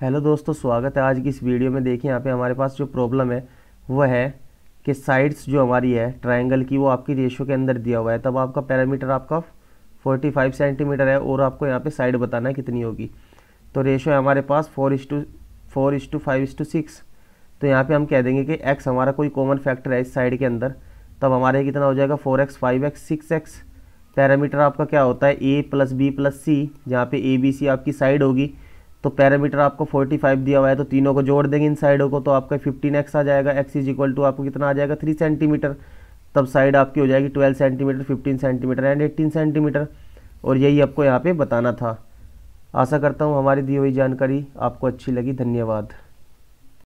hello दोस्तों स्वागत है आज की इस वीडियो में देखिए यहाँ पे हमारे पास जो प्रॉब्लम है वह है कि साइड्स जो हमारी है ट्रायंगल की वो आपकी रेशो के अंदर दिया हुआ है तब आपका पैरामीटर आपका 45 सेंटीमीटर है और आपको यहाँ पे साइड बताना है कितनी होगी तो रेशो है हमारे पास four is to four is to five is to six तो यहाँ पर हम कह देंगे कि एक्स हमारा कोई कॉमन फैक्टर है इस साइड के अंदर तब हमारे कितना हो जाएगा four X five X six X parameter आपका क्या होता है A plus B plus C जहाँ पर ए बी सी आपकी साइड होगी तो पैरामीटर आपको 45 दिया हुआ है तो तीनों को जोड़ देंगे इन साइडों को तो आपका 15x आ जाएगा x इज इक्वल टू आपको कितना आ जाएगा 3 सेंटीमीटर तब साइड आपकी हो जाएगी 12 सेंटीमीटर 15 सेंटीमीटर एंड 18 सेंटीमीटर और यही आपको यहाँ पे बताना था आशा करता हूँ हमारी दी हुई जानकारी आपको अच्छी लगी धन्यवाद